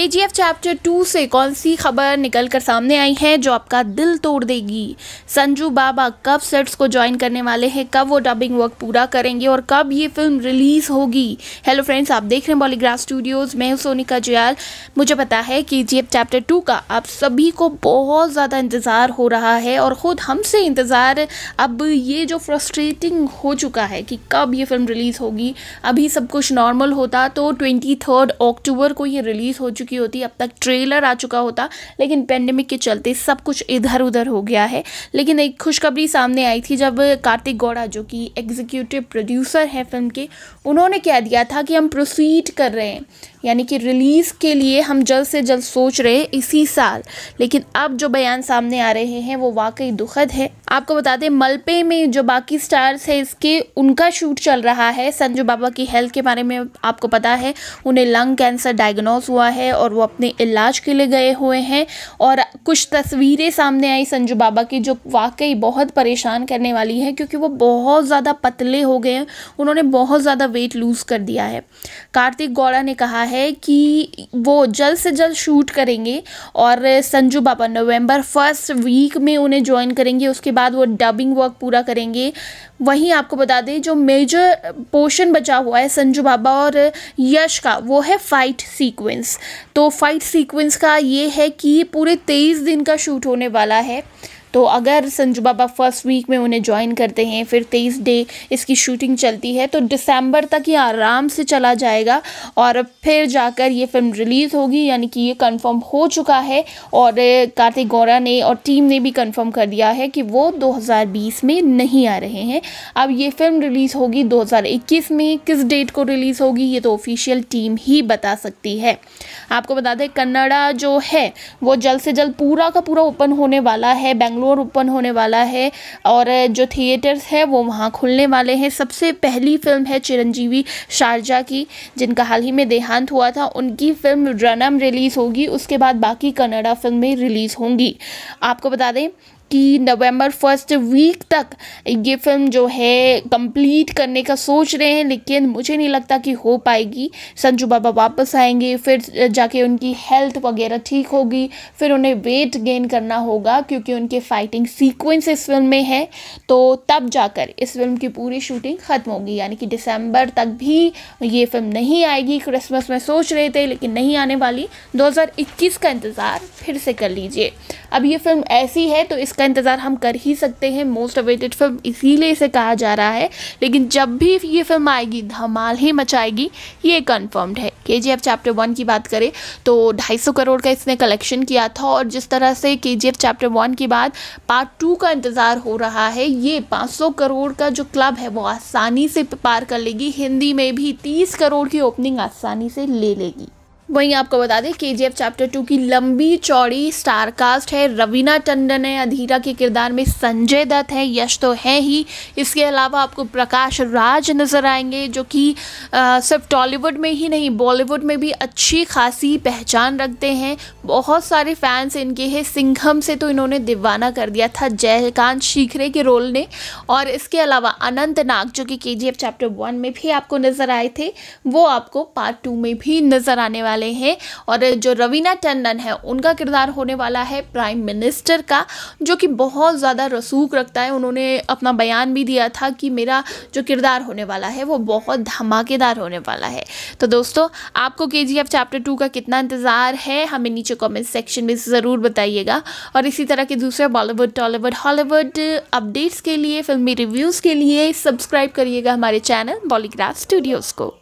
के जी F chapter two से कौन सी खबर निकल कर सामने आई है जो आपका दिल तोड़ देगी संजू बाबा कब सेट्स को ज्वाइन करने वाले हैं कब वो डबिंग वर्क पूरा करेंगे और कब ये फिल्म रिलीज होगी हेलो फ्रेंड्स आप देख रहे हैं बॉलीग्राफ स्टूडियोज़ मैं हूँ सोनिका जयाल मुझे पता है के जी एफ चैप्टर टू का आप सभी को बहुत ज़्यादा इंतज़ार हो रहा है और ख़ुद हमसे इंतज़ार अब ये जो फ्रस्ट्रेटिंग हो चुका है कि कब ये फिल्म रिलीज़ होगी अभी सब कुछ नॉर्मल होता तो ट्वेंटी थर्ड अक्टूबर को ये रिलीज़ हो चुकी चुकी होती अब तक ट्रेलर आ चुका होता लेकिन पेंडेमिक के चलते सब कुछ इधर उधर हो गया है लेकिन एक खुशखबरी सामने आई थी जब कार्तिक गौड़ा जो कि एग्जीक्यूटिव प्रोड्यूसर है फिल्म के उन्होंने कह दिया था कि हम प्रोसीड कर रहे हैं यानी कि रिलीज़ के लिए हम जल्द से जल्द सोच रहे हैं इसी साल लेकिन अब जो बयान सामने आ रहे हैं वो वाकई दुखद है आपको बता दें मलपे में जो बाकी स्टार्स है इसके उनका शूट चल रहा है संजू बाबा की हेल्थ के बारे में आपको पता है उन्हें लंग कैंसर डायग्नोज हुआ है और वो अपने इलाज के लिए गए हुए हैं और कुछ तस्वीरें सामने आई संजू बाबा की जो वाकई बहुत परेशान करने वाली है क्योंकि वो बहुत ज़्यादा पतले हो गए हैं उन्होंने बहुत ज़्यादा वेट लूज़ कर दिया है कार्तिक गौड़ा ने कहा है कि वो जल्द से जल्द शूट करेंगे और Sanju Baba November first week में उन्हें ज्वाइन करेंगे उसके बाद वो डबिंग वर्क पूरा करेंगे वहीं आपको बता दें जो मेजर पोर्शन बचा हुआ है संजू बाबा और यश का वो है फाइट सीक्वेंस तो फाइट सीक्वेंस का ये है कि पूरे तेईस दिन का शूट होने वाला है तो अगर संजू बाबा फर्स्ट वीक में उन्हें ज्वाइन करते हैं फिर तेईस डे इसकी शूटिंग चलती है तो दिसंबर तक ये आराम से चला जाएगा और फिर जाकर ये फिल्म रिलीज़ होगी यानी कि ये कंफर्म हो चुका है और कार्तिक गौरा ने और टीम ने भी कंफर्म कर दिया है कि वो 2020 में नहीं आ रहे हैं अब ये फिल्म रिलीज़ होगी 2021 में किस डेट को रिलीज़ होगी ये तो ऑफिशियल टीम ही बता सकती है आपको बता दें कन्नड़ा जो है वो जल्द से जल्द पूरा का पूरा ओपन होने वाला है बेंगलुरु बेंगलोर ओपन होने वाला है और जो थिएटर्स है वो वहाँ खुलने वाले हैं सबसे पहली फिल्म है चिरंजीवी शारजा की जिनका हाल ही में देहांत हुआ था उनकी फिल्म रनम रिलीज़ होगी उसके बाद बाकी कन्नड़ा फिल्में रिलीज़ होंगी आपको बता दें कि नवंबर फर्स्ट वीक तक ये फिल्म जो है कंप्लीट करने का सोच रहे हैं लेकिन मुझे नहीं लगता कि हो पाएगी संजू बाबा वापस आएंगे फिर जाके उनकी हेल्थ वगैरह ठीक होगी फिर उन्हें वेट गेन करना होगा क्योंकि उनके फाइटिंग सीक्वेंस इस फिल्म में है तो तब जाकर इस फिल्म की पूरी शूटिंग ख़त्म होगी यानी कि दिसंबर तक भी ये फिल्म नहीं आएगी क्रिसमस में सोच रहे थे लेकिन नहीं आने वाली दो का इंतज़ार फिर से कर लीजिए अब ये फिल्म ऐसी है तो इसका इसका इंतज़ार हम कर ही सकते हैं मोस्ट अवेटेड फिल्म इसीलिए इसे कहा जा रहा है लेकिन जब भी ये फिल्म आएगी धमाल ही मचाएगी ये कन्फर्म्ड है के जी चैप्टर वन की बात करें तो ढाई सौ करोड़ का इसने कलेक्शन किया था और जिस तरह से के जी चैप्टर वन के बाद पार्ट टू का इंतज़ार हो रहा है ये सौ करोड़ का जो क्लब है वो आसानी से पार कर लेगी हिंदी में भी तीस करोड़ की ओपनिंग आसानी से ले लेगी वहीं आपको बता दें के चैप्टर टू की लंबी चौड़ी स्टार कास्ट है रवीना टंडन है अधीरा के किरदार में संजय दत्त है यश तो है ही इसके अलावा आपको प्रकाश राज नज़र आएंगे जो कि सिर्फ टॉलीवुड में ही नहीं बॉलीवुड में भी अच्छी खासी पहचान रखते हैं बहुत सारे फैंस इनके हैं सिंघम से तो इन्होंने दीवाना कर दिया था जयकांत शीखरे के रोल ने और इसके अलावा अनंत नाग जो कि के चैप्टर वन में भी आपको नज़र आए थे वो आपको पार्ट टू में भी नज़र आने वाले वाले हैं और जो रवीना टंडन है उनका किरदार होने वाला है प्राइम मिनिस्टर का जो कि बहुत ज़्यादा रसूख रखता है उन्होंने अपना बयान भी दिया था कि मेरा जो किरदार होने वाला है वो बहुत धमाकेदार होने वाला है तो दोस्तों आपको के चैप्टर टू का कितना इंतज़ार है हमें नीचे कॉमेंट सेक्शन में ज़रूर बताइएगा और इसी तरह के दूसरे बॉलीवुड टॉलीवुड हॉलीवुड अपडेट्स के लिए फिल्मी रिव्यूज़ के लिए सब्सक्राइब करिएगा हमारे चैनल बॉलीग्राफ स्टूडियोज़ को